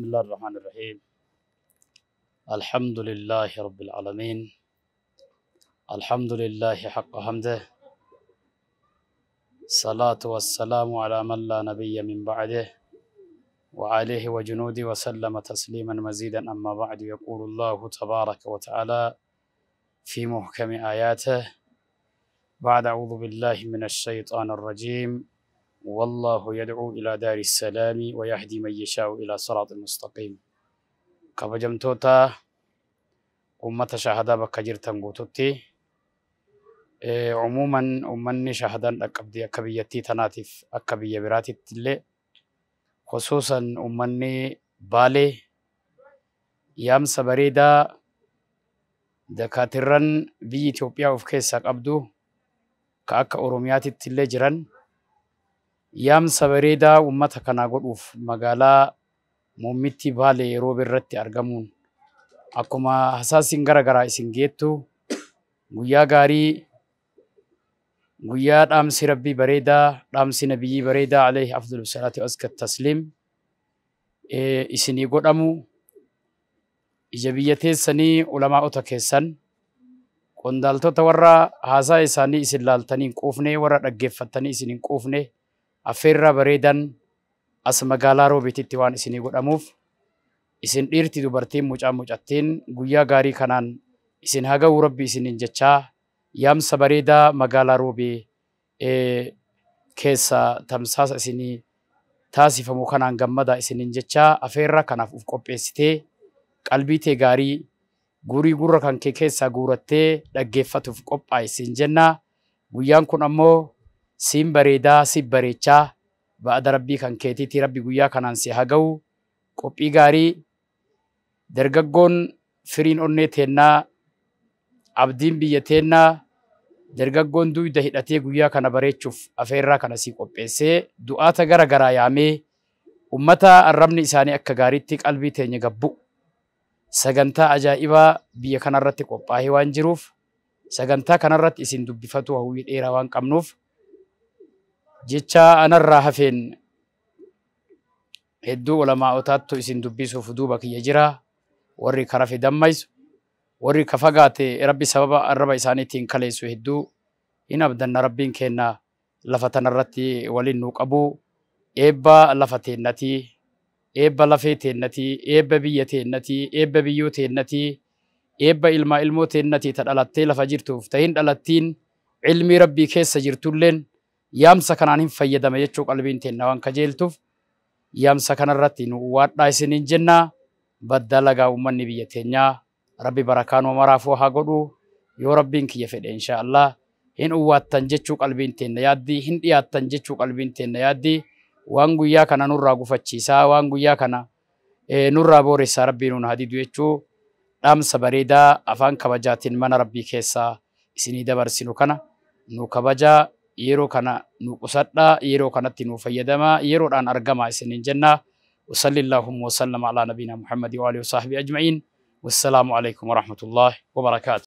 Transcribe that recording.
بسم الله الرحمن الرحيم الحمد لله رب العالمين الحمد لله حق حمده الصلاة والسلام على من لا نبي من بعده وعليه وجنوده وسلم تسليما مزيدا أما بعد يقول الله تبارك وتعالى في محكم آياته بعد أعوذ بالله من الشيطان الرجيم والله يدعو إلى دار السلام ويهدي من يشاء إلى صراط مستقيم توتا أمة شهداء بكجر تنغوتوتي عموما أمني شهداء أكبدي أكبيتي تناتف أكبي براتي تلي خصوصا أمني بالي يام سبريدا دكاترن بي إثيوبيا وفكيسا أبدو كأك أورومياتي تلي جران yaamsa bareedaa uummata kanaa godhuuf magaalaa muummitti Baalee yeroo argamuun akkuma hasaasiin garaagaraa isin geettu guyyaa gaarii guyyaa dhaamsi rabbii bareedaa dhaamsi nabiyyi bareedaa alayhi afdul salaati aska tasliim godhamu ija biyya teessanii ota keessan qondaaltota warra haasaa isaanii isin laaltanii hin warra dhaggeeffattanii isin hin quufne Afeerraa bareedan as magaalaa Roobeetitti waan isini godhamuuf isin dhiirti dubartiin mucaa mucattiin guyyaa gaarii kanaan isin haga rabbi isiniin jechaa yaamsa bareedaa magaalaa Roobee keessa tamsaasa isinii taasifamu kanaan gammada isinin jechaa affeerraa kanaaf uf qopheessitee qalbii tee gaarii gurii gurra kan kee keessaa guurattee dhaggeeffatuuf qophaaye isin jenna guyyaan kun ammoo siin bareedaa si bareechaa ba'ada rabbii kan keetiiti rabbi guyyaa kanaan si haga'u qophii gaarii dargaggoon firiin onnee teennaa abdiin biyya teennaa dargaggoon duwida hidhatee guyyaa kana bareechuuf afeerraa kana si qopheessee du'aata gara garaa yaamee ummata arrabni isaanii akka gaariitti qalbii teenya gabbu sagantaa ajaa'ibaa biyya kanarratti qophaa'ee waan jiruuf sagantaa kanarratti isin dubbifatu hawwii dheeraa waan qabnuuf jecha anarraa hafeen hedduu ulamaawotaattu isin dubbisuuf duuba kiyya jira warri kara fidammaysu warri ka fagaate rabbi sababa arraba isaaniitiin kaleessu hedduu hin abdanna rabbiin keenna lafa tanarratti waliin nuu qabu eebba lafa teennatii eebba lafee teennatii eebba biyya teennatii eebba biyyoo teennatii eebba ilmaa ilmoo teennatii ta dhalattee lafa jirtuuf ta'in dhalattiin ilmii rabbii keessa jirtulleen yaamsa kanaan hin fayyadame jechuu qalbiin teenna waan kajeeltuuf yaamsa kanarratti nu waadhaa isiniin jenna badda lagaa uummanni biyya teenyaa rabbi barakaa nu maraafuu haa godhu yoo rabbiin kiyya fedhe inshaallah hin uwwaattan jechuu qalbiin teenna yaaddii hin dhiyaattan jechuu qalbiin teenna yaaddii waan guyyaa kana nurraa gufachiisaa waan guyyaa kana nurraa booressaa rabbiin nuun hadidu jechuu dhaamsa bareedaa afaan kabajaatiin mana rabbii keessaa isinii dabarsinu kana nu kabajaa يرو كنا نقصدنا يرو كنا تنوفيدما يرو أن أرجما سنين جنة وصلى اللهم وسلم على نبينا محمد وآله وصحبه أجمعين والسلام عليكم ورحمة الله وبركاته